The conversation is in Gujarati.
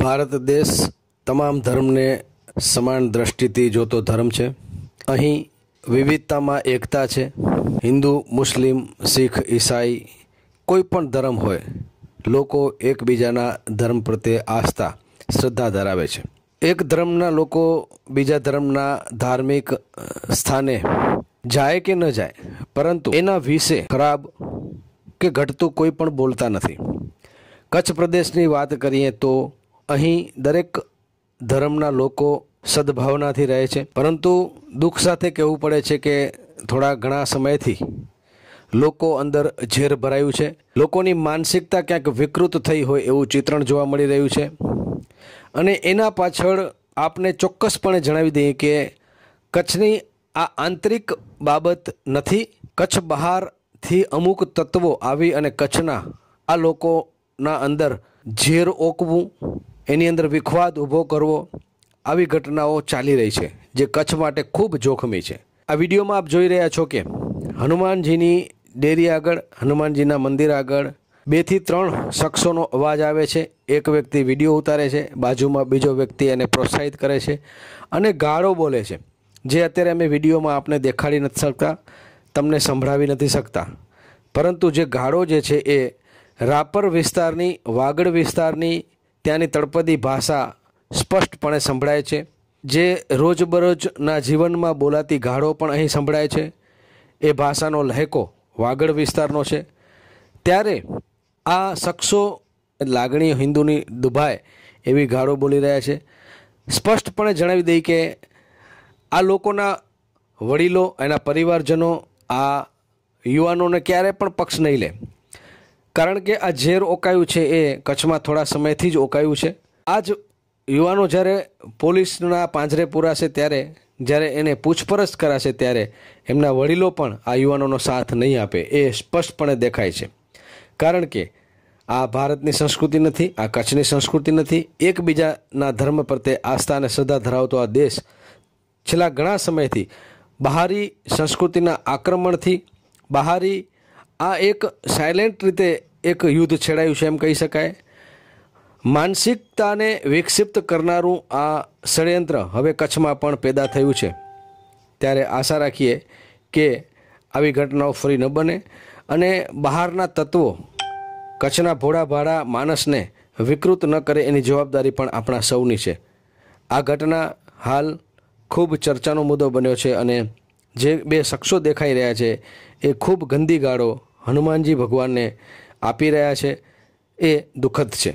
ભારત દેશ તમામ ધર્મને સમાન દ્રષ્ટિથી જોતો ધર્મ છે અહીં વિવિધતામાં એકતા છે હિન્દુ મુસ્લિમ શીખ ઈસાઈ કોઈ પણ ધર્મ હોય લોકો એકબીજાના ધર્મ પ્રત્યે આસ્થા શ્રદ્ધા ધરાવે છે એક ધર્મના લોકો બીજા ધર્મના ધાર્મિક સ્થાને જાય કે ન જાય પરંતુ એના વિશે ખરાબ કે ઘટતું કોઈ પણ બોલતા નથી કચ્છ પ્રદેશની વાત કરીએ તો અહીં દરેક ધર્મના લોકો સદભાવનાથી રહે છે પરંતુ દુઃખ સાથે કહેવું પડે છે કે થોડા ઘણા સમયથી લોકો અંદર ઝેર ભરાયું છે લોકોની માનસિકતા ક્યાંક વિકૃત થઈ હોય એવું ચિત્રણ જોવા મળી રહ્યું છે અને એના પાછળ આપને ચોક્કસપણે જણાવી દઈએ કે કચ્છની આ આંતરિક બાબત નથી કચ્છ બહારથી અમુક તત્વો આવી અને કચ્છના આ લોકોના અંદર ઝેર ઓકવું એની અંદર વિખવાદ ઊભો કરવો આવી ઘટનાઓ ચાલી રહી છે જે કચ્છ માટે ખૂબ જોખમી છે આ વિડીયોમાં આપ જોઈ રહ્યા છો કે હનુમાનજીની ડેરી આગળ હનુમાનજીના મંદિર આગળ બેથી ત્રણ શખ્સોનો અવાજ આવે છે એક વ્યક્તિ વિડીયો ઉતારે છે બાજુમાં બીજો વ્યક્તિ એને પ્રોત્સાહિત કરે છે અને ગાળો બોલે છે જે અત્યારે અમે વિડીયોમાં આપને દેખાડી નથી શકતા તમને સંભળાવી નથી શકતા પરંતુ જે ગાળો જે છે એ રાપર વિસ્તારની વાગડ વિસ્તારની ત્યાંની તળપદી ભાષા સ્પષ્ટપણે સંભળાય છે જે રોજબરોજના જીવનમાં બોલાતી ગાળો પણ અહીં સંભળાય છે એ ભાષાનો લહેકો વાગડ વિસ્તારનો છે ત્યારે આ શખ્સો લાગણી હિન્દુની દુભાય એવી ગાળો બોલી રહ્યા છે સ્પષ્ટપણે જણાવી દઈ કે આ લોકોના વડીલો એના પરિવારજનો આ યુવાનોને ક્યારે પણ પક્ષ નહીં લે કારણ કે આ ઝેર ઓકાયું છે એ કચ્છમાં થોડા સમયથી જ ઓકાયું છે આ જ યુવાનો જ્યારે પોલીસના પાંજરે પૂરાશે ત્યારે જ્યારે એને પૂછપરછ કરાશે ત્યારે એમના વડીલો પણ આ યુવાનોનો સાથ નહીં આપે એ સ્પષ્ટપણે દેખાય છે કારણ કે આ ભારતની સંસ્કૃતિ નથી આ કચ્છની સંસ્કૃતિ નથી એકબીજાના ધર્મ પ્રત્યે આસ્થા અને શ્રદ્ધા ધરાવતો આ દેશ છેલ્લા ઘણા સમયથી બહારી સંસ્કૃતિના આક્રમણથી બહારી આ એક સાયલેન્ટ રીતે એક યુદ્ધ છેડાયું છે એમ કહી શકાય માનસિકતાને વિક્ષિપ્ત કરનારું આ ષડયંત્ર હવે કચ્છમાં પણ પેદા થયું છે ત્યારે આશા રાખીએ કે આવી ઘટનાઓ ફરી ન બને અને બહારના તત્વો કચ્છના ભોળા માણસને વિકૃત ન કરે એની જવાબદારી પણ આપણા સૌની છે આ ઘટના હાલ ખૂબ ચર્ચાનો મુદ્દો બન્યો છે અને જે બે શખ્સો દેખાઈ રહ્યા છે એ ખૂબ ગંદી ગાળો હનુમાનજી ભગવાનને આપી રહ્યા છે એ દુઃખદ છે